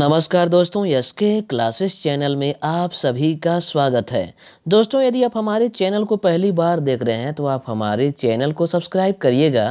नमस्कार दोस्तों यस के क्लासेस चैनल में आप सभी का स्वागत है दोस्तों यदि आप हमारे चैनल को पहली बार देख रहे हैं तो आप हमारे चैनल को सब्सक्राइब करिएगा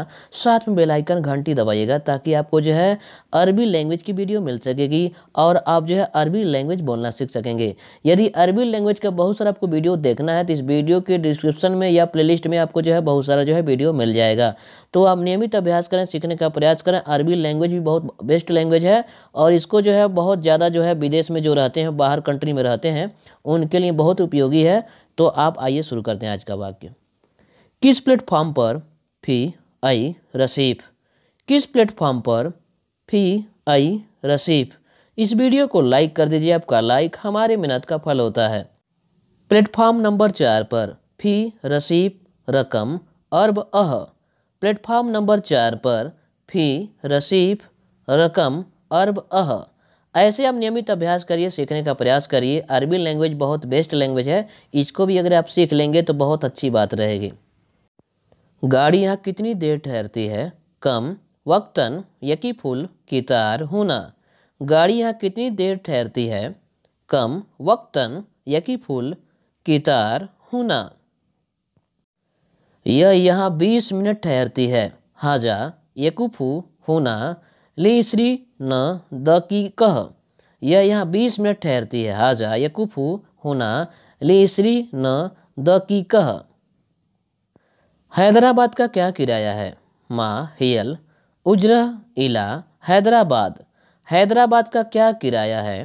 साथ में बेल आइकन घंटी दबाइएगा ताकि आपको जो है अरबी लैंग्वेज की वीडियो मिल सकेगी और आप जो है अरबी लैंग्वेज बोलना सीख सकेंगे यदि अरबी लैंग्वेज का बहुत सारा आपको वीडियो देखना है तो इस वीडियो के डिस्क्रिप्शन में या प्ले में आपको जो है बहुत सारा जो है वीडियो मिल जाएगा तो आप नियमित अभ्यास करें सीखने का प्रयास करें अरबी लैंग्वेज भी बहुत बेस्ट लैंग्वेज है और इसको जो है बहुत ज़्यादा जो है विदेश में जो रहते हैं बाहर कंट्री में रहते हैं उनके लिए बहुत उपयोगी है तो आप आइए शुरू करते हैं आज का वाक्य किस प्लेटफॉर्म पर फी आई रसीफ किस प्लेटफॉर्म पर फी आई रसीफ इस वीडियो को लाइक कर दीजिए आपका लाइक हमारे मेहनत का फल होता है प्लेटफॉर्म नंबर चार पर फी रसीफ रकम अरब अह प्लेटफॉर्म नंबर चार पर फी रसीफ रकम अरब अह ऐसे आप नियमित अभ्यास करिए सीखने का प्रयास करिए अरबी लैंग्वेज बहुत बेस्ट लैंग्वेज है इसको भी अगर आप सीख लेंगे तो बहुत अच्छी बात रहेगी गाड़ी यहाँ कितनी देर ठहरती है कम वक्तन यकी फूल कितार होना गाड़ी यहाँ कितनी देर ठहरती है कम वक्तन यकी फूल कितार होना यह यहाँ बीस मिनट ठहरती है हाजा यकुफू होना ले श्री न द की कह यह यहाँ बीस मिनट ठहरती है हाजा यकुफू होना ले श्री न द की कह हैदराबाद का क्या किराया है माँ हियल उजरा इला हैदराबाद हैदराबाद का क्या किराया है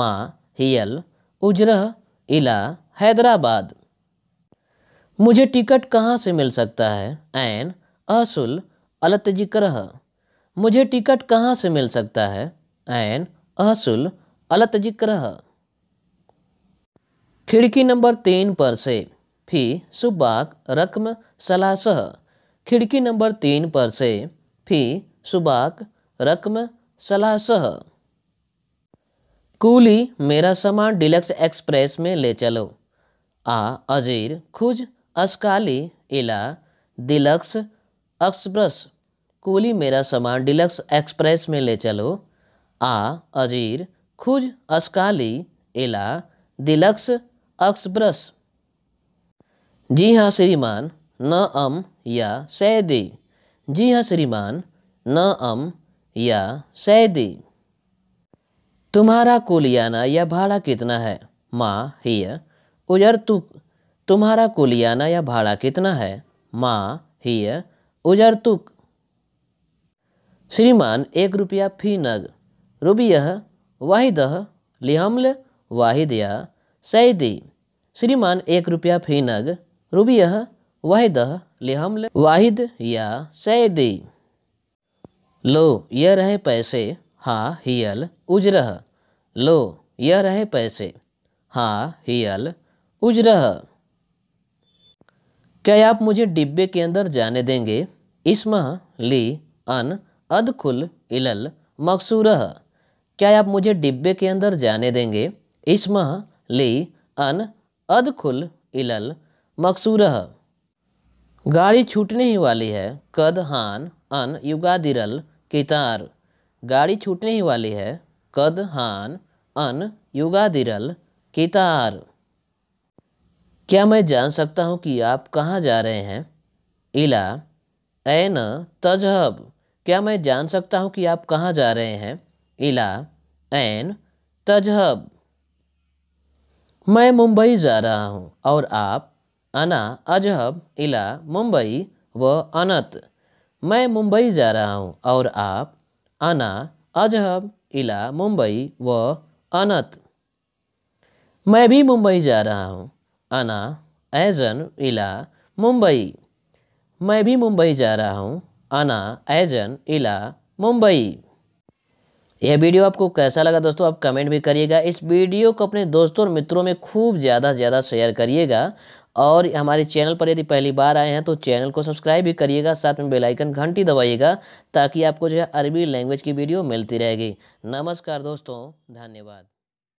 माँ हियल उजरा इला हैदराबाद मुझे टिकट कहाँ से मिल सकता है एन असुल अलतजिक्रह मुझे टिकट कहाँ से मिल सकता है एन अहसुल अलत जिक्र खिड़की नंबर तीन पर से फी सुबाक रकम सलासह खिड़की नंबर तीन पर से फी सुबाक रकम सलासह कूली मेरा सामान डिलक्स एक्सप्रेस में ले चलो आ अजीर खुज अस्काली इला डिलक्स एक्सप्रेस कूली मेरा सामान डिलक्स एक्सप्रेस में ले चलो आ अजीर खुज अस्काली एला डिलक्स एक्सप्रेस जी हाँ श्रीमान न अम या सैदी जी हाँ श्रीमान न अम या सैदी तुम्हारा कुलियाना या भाड़ा कितना है माँ हिय उजर तु तुम्हारा कुलियाना या भाड़ा कितना है माँ हिय उजर तुक श्रीमान एक रुपया फी नग रुबिय वाहिदह लिहम्ल या सैदी श्रीमान एक रुपया फी नग रुबिय वाहिद लिहम्ल वाहिद या सैदी लो यह रहे पैसे हा हियल उजर लो यह रहे पैसे हा हियल उजरह क्या आप मुझे डिब्बे के अंदर जाने देंगे इसमा ली अन अदखुल इलल मकसूर क्या आप मुझे डिब्बे के अंदर जाने देंगे इसम ली अन अदखुल इलल मकसूर गाड़ी छूटने ही वाली है कद हान अन युगादिरल कितार गाड़ी छूटने ही वाली है कद हान अन युगादिरल कितार क्या मैं जान सकता हूँ कि आप कहाँ जा रहे हैं इला एन तजहब क्या मैं जान सकता हूँ कि आप कहाँ जा रहे हैं इला एन तजहब मैं मुंबई जा रहा हूँ और आप अना अजहब इला मुंबई व अनत मैं मुंबई जा रहा हूँ और आप अना अजहब इला मुंबई व अनत मैं भी मुंबई जा रहा हूँ अना एजन इला मुंबई मैं भी मुंबई जा रहा हूँ आना एजन इला मुंबई यह वीडियो आपको कैसा लगा दोस्तों आप कमेंट भी करिएगा इस वीडियो को अपने दोस्तों और मित्रों में खूब ज़्यादा से ज़्यादा शेयर करिएगा और हमारे चैनल पर यदि पहली बार आए हैं तो चैनल को सब्सक्राइब भी करिएगा साथ में बेल आइकन घंटी दबाइएगा ताकि आपको जो है अरबी लैंग्वेज की वीडियो मिलती रहेगी नमस्कार दोस्तों धन्यवाद